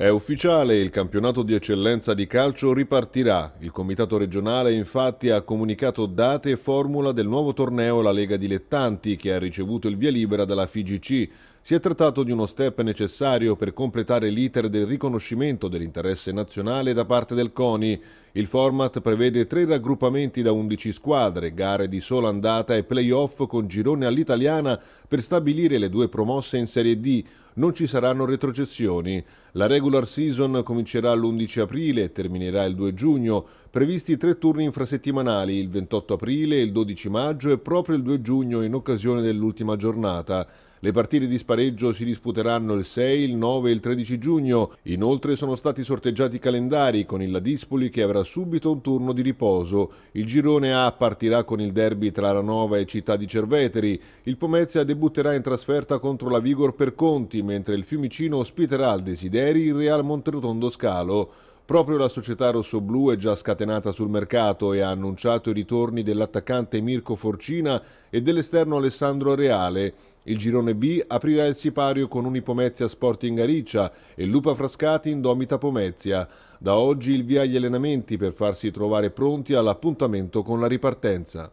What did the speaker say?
È ufficiale, il campionato di eccellenza di calcio ripartirà. Il comitato regionale infatti ha comunicato date e formula del nuovo torneo La Lega Dilettanti che ha ricevuto il via libera dalla FIGC. Si è trattato di uno step necessario per completare l'iter del riconoscimento dell'interesse nazionale da parte del CONI. Il format prevede tre raggruppamenti da 11 squadre, gare di sola andata e playoff con girone all'italiana per stabilire le due promosse in Serie D. Non ci saranno retrocessioni. La regular season comincerà l'11 aprile e terminerà il 2 giugno previsti tre turni infrasettimanali il 28 aprile, il 12 maggio e proprio il 2 giugno in occasione dell'ultima giornata. Le partite di spareggio si disputeranno il 6, il 9 e il 13 giugno. Inoltre sono stati sorteggiati i calendari con il Ladispoli che avrà subito un turno di riposo. Il girone A partirà con il derby tra Ranova e Città di Cerveteri. Il Pomezia debutterà in trasferta contro la Vigor per Conti, mentre il Fiumicino ospiterà al Desideri il Real Monterotondo Scalo. Proprio la società rossoblu è già scatenata sul mercato e ha annunciato i ritorni dell'attaccante Mirko Forcina e dell'esterno Alessandro Reale. Il girone B aprirà il sipario con Unipomezia Sporting Ariccia e Lupa Frascati Indomita Pomezia. Da oggi il via agli allenamenti per farsi trovare pronti all'appuntamento con la ripartenza.